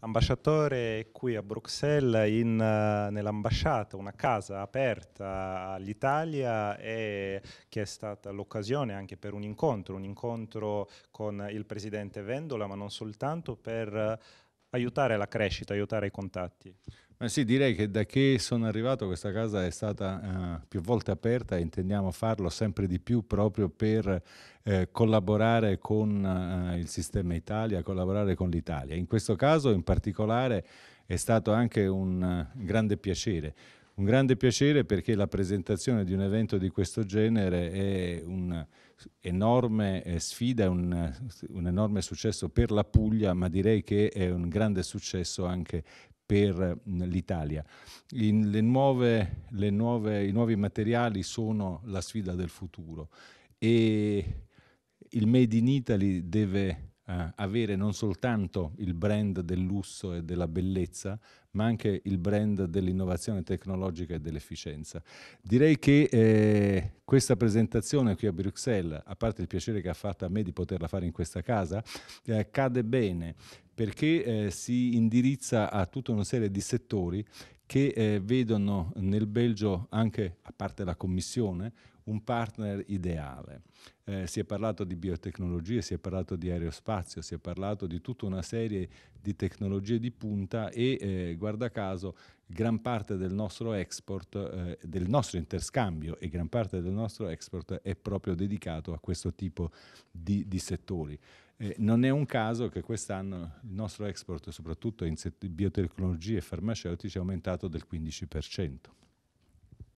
ambasciatore qui a Bruxelles in, eh, nell'ambasciata, una casa aperta all'Italia e che è stata l'occasione anche per un incontro, un incontro con il presidente Vendola, ma non soltanto per aiutare la crescita, aiutare i contatti. Ma sì, direi che da che sono arrivato questa casa è stata eh, più volte aperta e intendiamo farlo sempre di più proprio per eh, collaborare con eh, il sistema Italia, collaborare con l'Italia. In questo caso in particolare è stato anche un eh, grande piacere un grande piacere perché la presentazione di un evento di questo genere è un'enorme eh, sfida, un, un enorme successo per la Puglia, ma direi che è un grande successo anche per l'Italia. I nuovi materiali sono la sfida del futuro e il Made in Italy deve eh, avere non soltanto il brand del lusso e della bellezza, ma anche il brand dell'innovazione tecnologica e dell'efficienza. Direi che eh, questa presentazione qui a Bruxelles, a parte il piacere che ha fatto a me di poterla fare in questa casa, eh, cade bene perché eh, si indirizza a tutta una serie di settori che eh, vedono nel Belgio anche, a parte la Commissione, un partner ideale. Eh, si è parlato di biotecnologie, si è parlato di aerospazio, si è parlato di tutta una serie di tecnologie di punta e eh, guarda caso gran parte del nostro export, eh, del nostro interscambio e gran parte del nostro export è proprio dedicato a questo tipo di, di settori. Eh, non è un caso che quest'anno il nostro export, soprattutto in biotecnologie e farmaceutici, è aumentato del 15%.